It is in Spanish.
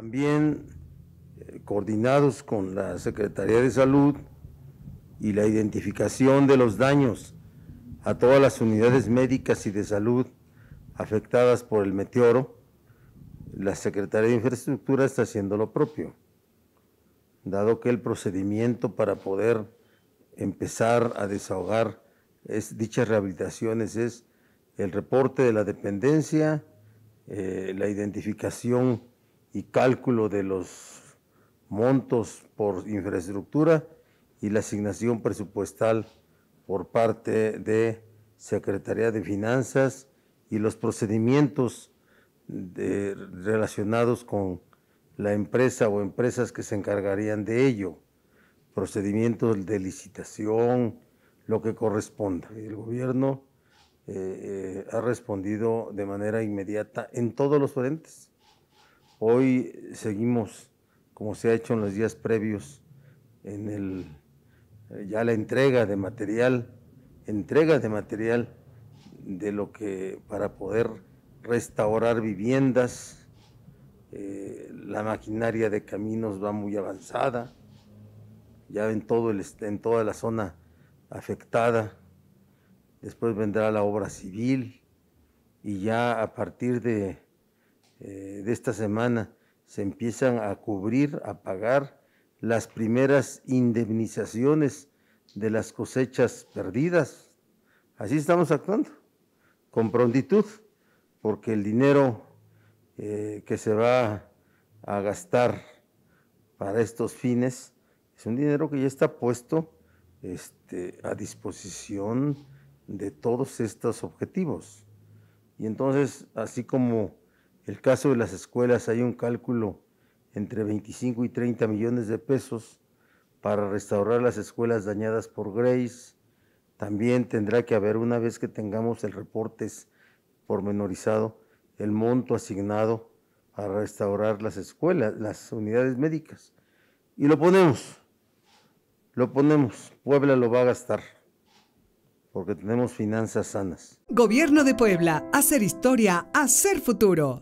También eh, coordinados con la Secretaría de Salud y la identificación de los daños a todas las unidades médicas y de salud afectadas por el meteoro, la Secretaría de Infraestructura está haciendo lo propio, dado que el procedimiento para poder empezar a desahogar es, dichas rehabilitaciones es el reporte de la dependencia, eh, la identificación y cálculo de los montos por infraestructura y la asignación presupuestal por parte de Secretaría de Finanzas y los procedimientos relacionados con la empresa o empresas que se encargarían de ello, procedimientos de licitación, lo que corresponda. El gobierno eh, eh, ha respondido de manera inmediata en todos los frentes. Hoy seguimos, como se ha hecho en los días previos, en el, eh, ya la entrega de material, entrega de material de lo que para poder restaurar viviendas, eh, la maquinaria de caminos va muy avanzada, ya todo el, en toda la zona afectada, después vendrá la obra civil y ya a partir de eh, de esta semana se empiezan a cubrir, a pagar las primeras indemnizaciones de las cosechas perdidas. Así estamos actuando, con prontitud, porque el dinero eh, que se va a gastar para estos fines es un dinero que ya está puesto este, a disposición de todos estos objetivos. Y entonces, así como el caso de las escuelas hay un cálculo entre 25 y 30 millones de pesos para restaurar las escuelas dañadas por Grace. También tendrá que haber, una vez que tengamos el reporte pormenorizado, el monto asignado a restaurar las escuelas, las unidades médicas. Y lo ponemos, lo ponemos, Puebla lo va a gastar porque tenemos finanzas sanas. Gobierno de Puebla, hacer historia, hacer futuro.